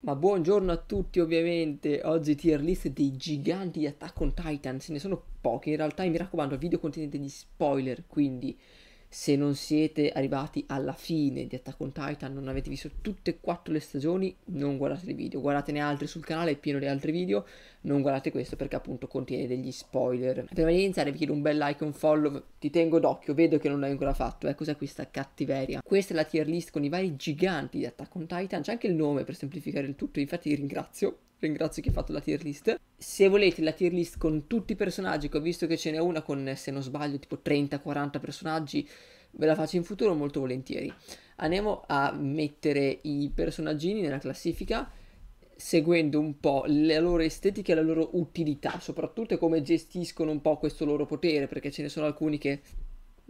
Ma buongiorno a tutti ovviamente, oggi tier list dei giganti di Attack on Titan, se ne sono pochi in realtà e mi raccomando il video contiene degli spoiler quindi se non siete arrivati alla fine di Attack on Titan, non avete visto tutte e quattro le stagioni, non guardate i video, guardatene altri sul canale, è pieno di altri video, non guardate questo perché appunto contiene degli spoiler. Prima di iniziare vi chiedo un bel like, un follow, ti tengo d'occhio, vedo che non l'hai ancora fatto, eh, cos'è questa cattiveria? Questa è la tier list con i vari giganti di Attack on Titan, c'è anche il nome per semplificare il tutto, infatti ringrazio ringrazio chi ha fatto la tier list. Se volete la tier list con tutti i personaggi, che ho visto che ce n'è una con, se non sbaglio, tipo 30-40 personaggi, ve la faccio in futuro molto volentieri. Andiamo a mettere i personaggini nella classifica seguendo un po' la loro estetica e la loro utilità, soprattutto come gestiscono un po' questo loro potere, perché ce ne sono alcuni che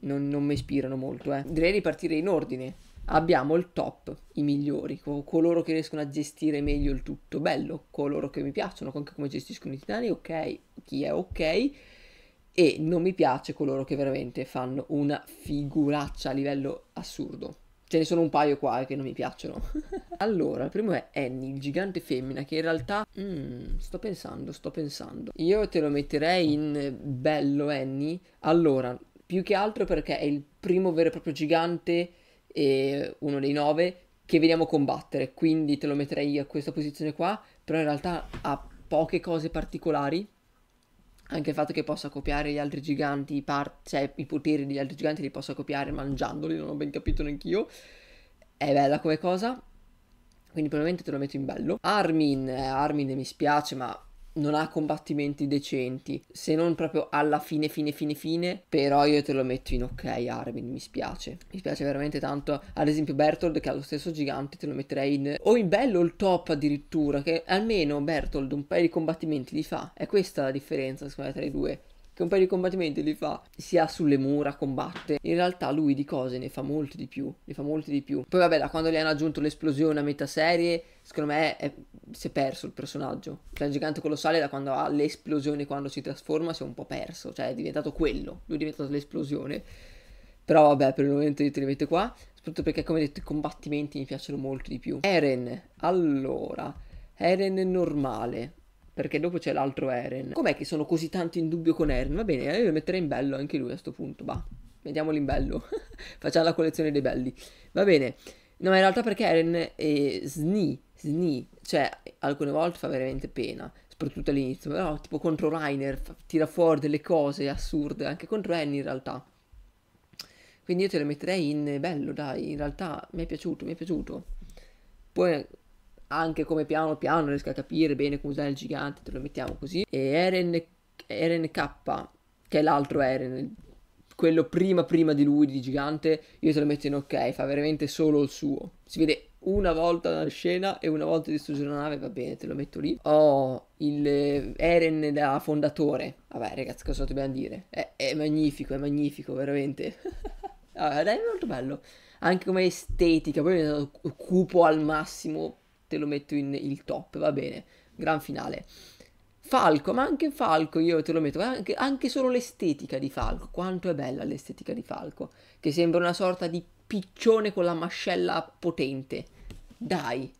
non, non mi ispirano molto. Eh. Direi di partire in ordine abbiamo il top, i migliori, coloro che riescono a gestire meglio il tutto, bello, coloro che mi piacciono, anche come gestiscono i titani, ok, chi è ok, e non mi piace coloro che veramente fanno una figuraccia a livello assurdo. Ce ne sono un paio qua eh, che non mi piacciono. allora, il primo è Annie, il gigante femmina, che in realtà... Mm, sto pensando, sto pensando. Io te lo metterei in bello Annie. Allora, più che altro perché è il primo vero e proprio gigante e uno dei nove che veniamo a combattere, quindi te lo metterei a questa posizione qua, però in realtà ha poche cose particolari, anche il fatto che possa copiare gli altri giganti, i cioè i poteri degli altri giganti li possa copiare mangiandoli, non ho ben capito neanch'io, è bella come cosa, quindi probabilmente te lo metto in bello. Armin, eh, Armin mi spiace ma non ha combattimenti decenti, se non proprio alla fine fine fine fine, però io te lo metto in ok Armin, mi spiace. Mi spiace veramente tanto, ad esempio Bertold che ha lo stesso gigante te lo metterei in o in bello o il top addirittura, che almeno Bertold un paio di combattimenti li fa. È questa la differenza secondo me tra i due che un paio di combattimenti li fa sia sulle mura, combatte. In realtà lui di cose ne fa molto di più, ne fa molto di più. Poi vabbè, da quando gli hanno aggiunto l'esplosione a metà serie, secondo me è, si è perso il personaggio. Clan Gigante Colossale da quando ha l'esplosione, quando si trasforma, si è un po' perso, cioè è diventato quello, lui è diventato l'esplosione. Però vabbè, per il momento io te li metto qua, soprattutto perché come detto i combattimenti mi piacciono molto di più. Eren, allora, Eren normale perché dopo c'è l'altro Eren. Com'è che sono così tanto in dubbio con Eren? Va bene, io lo metterei in bello anche lui a questo punto, va. Vediamolo in bello. Facciamo la collezione dei belli. Va bene. No, ma in realtà perché Eren è sni, sni, cioè alcune volte fa veramente pena, soprattutto all'inizio, però tipo contro Rainer tira fuori delle cose assurde, anche contro Eren in realtà. Quindi io te lo metterei in bello, dai, in realtà mi è piaciuto, mi è piaciuto. Poi anche come piano piano riesco a capire bene come usare il gigante, te lo mettiamo così. E Eren, Eren K, che è l'altro Eren, quello prima prima di lui di gigante, io te lo metto in ok, fa veramente solo il suo. Si vede una volta la scena e una volta distruggere la nave, va bene, te lo metto lì. Oh, il eh, Eren da fondatore. Vabbè, ragazzi, cosa dobbiamo dire? È, è magnifico, è magnifico, veramente. Vabbè, è molto bello. Anche come estetica, poi è cupo al massimo te lo metto in il top, va bene, gran finale. Falco, ma anche Falco io te lo metto, anche, anche solo l'estetica di Falco, quanto è bella l'estetica di Falco, che sembra una sorta di piccione con la mascella potente. Dai,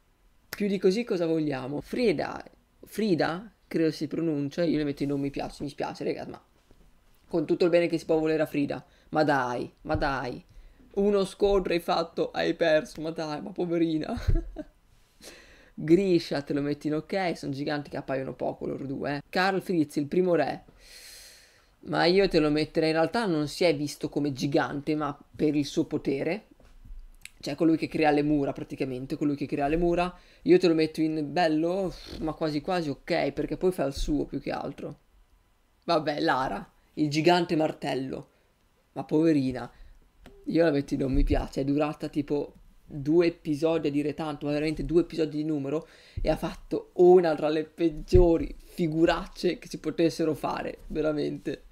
più di così cosa vogliamo? Frida, Frida, credo si pronuncia, io le metto i nomi, mi piace, mi spiace, ragazzi, ma con tutto il bene che si può volere a Frida, ma dai, ma dai, uno scontro hai fatto, hai perso, ma dai, ma poverina. Grisha te lo metti in ok, sono giganti che appaiono poco loro due. Carl eh. Fritz, il primo re. Ma io te lo metterei in realtà non si è visto come gigante, ma per il suo potere. Cioè colui che crea le mura praticamente, colui che crea le mura. Io te lo metto in bello, ma quasi quasi ok, perché poi fa il suo più che altro. Vabbè, Lara, il gigante martello. Ma poverina, io la metto in non mi piace, è durata tipo due episodi a dire tanto, ma veramente due episodi di numero, e ha fatto una tra le peggiori figuracce che si potessero fare, veramente.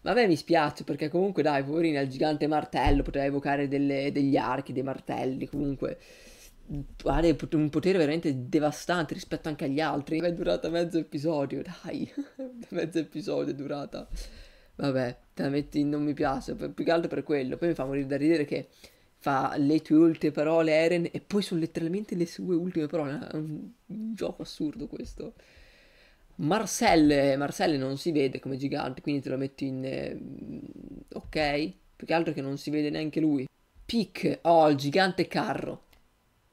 Vabbè, mi spiace perché comunque dai, poverina, il gigante martello poteva evocare delle, degli archi, dei martelli, comunque ha un potere veramente devastante rispetto anche agli altri. È durata mezzo episodio, dai, mezzo episodio è durata. Vabbè, te la veramente non mi piace, più che altro per quello. Poi mi fa morire da ridere che fa le tue ultime parole, Eren, e poi sono letteralmente le sue ultime parole. È un, un gioco assurdo questo. Marcelle, Marcel non si vede come gigante, quindi te lo metto in... Eh, ok? Più che altro che non si vede neanche lui. Pic, oh, il gigante carro.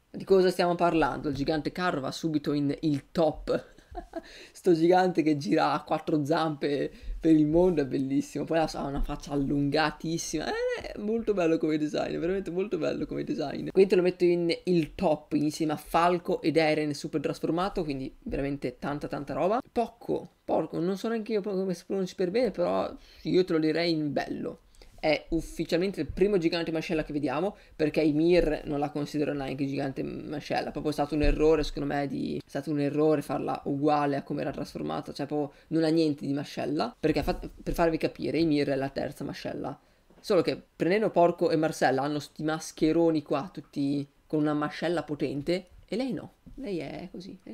Di cosa stiamo parlando? Il gigante carro va subito in il top. Sto gigante che gira a quattro zampe per il mondo è bellissimo. Poi ha una faccia allungatissima. È molto bello come design, veramente molto bello come design. Quindi lo metto in il top insieme a Falco ed Eren super trasformato, quindi veramente tanta tanta roba. Poco, porco, non so neanche io come si pronuncia per bene, però io te lo direi in bello è ufficialmente il primo gigante mascella che vediamo perché i Mir non la considerano neanche gigante mascella, Proprio è stato un errore secondo me di... è stato un errore farla uguale a come era trasformata, cioè proprio non ha niente di mascella, perché fa... per farvi capire i Mir è la terza mascella. Solo che prendendo Porco e Marcella hanno sti mascheroni qua tutti con una mascella potente e lei no, lei è così, è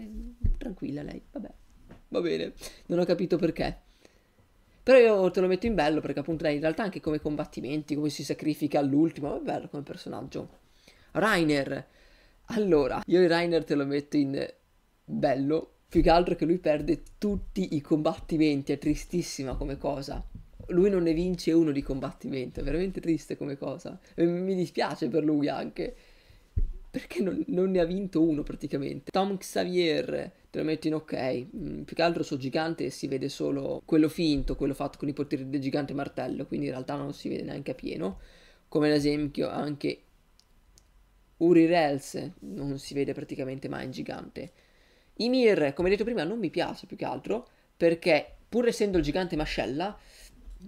tranquilla lei, vabbè, va bene, non ho capito perché. Però io te lo metto in bello perché appunto dai, in realtà anche come combattimenti, come si sacrifica all'ultimo, è bello come personaggio. Rainer. Allora, io il Rainer te lo metto in bello, più che altro che lui perde tutti i combattimenti, è tristissima come cosa. Lui non ne vince uno di combattimento, è veramente triste come cosa. E mi dispiace per lui anche perché non, non, ne ha vinto uno praticamente. Tom Xavier te lo metto in ok, mm, più che altro sul gigante si vede solo quello finto, quello fatto con i poteri del gigante martello, quindi in realtà non si vede neanche a pieno, come ad esempio anche Uri Rels non si vede praticamente mai in gigante. Ymir, come detto prima, non mi piace più che altro perché pur essendo il gigante mascella,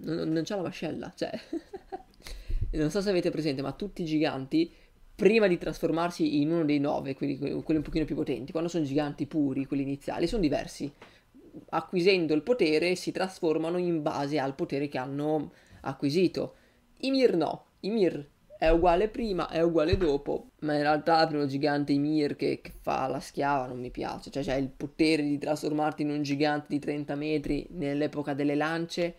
non, non c'ha la mascella, cioè... non so se avete presente, ma tutti i giganti prima di trasformarsi in uno dei nove, quindi quelli un pochino più potenti, quando sono giganti puri, quelli iniziali, sono diversi. Acquisendo il potere si trasformano in base al potere che hanno acquisito. Ymir no, Ymir è uguale prima, è uguale dopo, ma in realtà il primo gigante Ymir che, che fa la schiava non mi piace, cioè c'è il potere di trasformarti in un gigante di 30 metri nell'epoca delle lance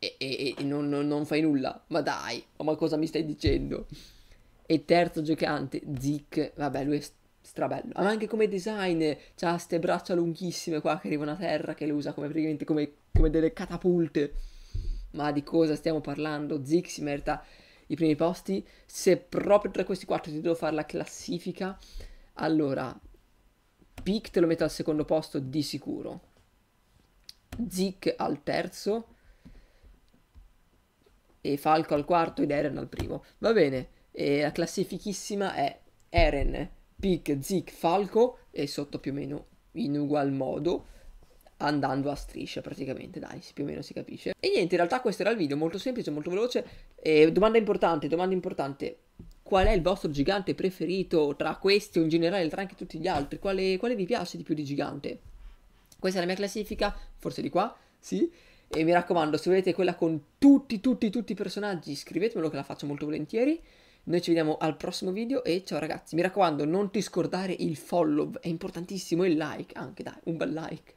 e, e, e non, non, non fai nulla, ma dai, ma cosa mi stai dicendo? E terzo giocante, Zik. vabbè, lui è strabello. Ma anche come design, ha queste braccia lunghissime qua che arrivano a terra, che le usa come praticamente come, come delle catapulte. Ma di cosa stiamo parlando? Zik si merita i primi posti. Se proprio tra questi quattro ti devo fare la classifica, allora Pick te lo metto al secondo posto di sicuro. Zik al terzo. E Falco al quarto ed Eren al primo. Va bene. E la classifichissima è Eren, Pick, Zik, Falco e sotto più o meno in ugual modo andando a striscia praticamente, dai, più o meno si capisce. E niente, in realtà questo era il video, molto semplice, molto veloce. E domanda importante, domanda importante. Qual è il vostro gigante preferito tra questi o in generale tra anche tutti gli altri? Quale, quale vi piace di più di gigante? Questa è la mia classifica, forse di qua, sì. E mi raccomando, se volete quella con tutti, tutti, tutti i personaggi, scrivetemelo che la faccio molto volentieri. Noi ci vediamo al prossimo video e ciao ragazzi. Mi raccomando, non ti scordare il follow, è importantissimo, il like anche, dai, un bel like.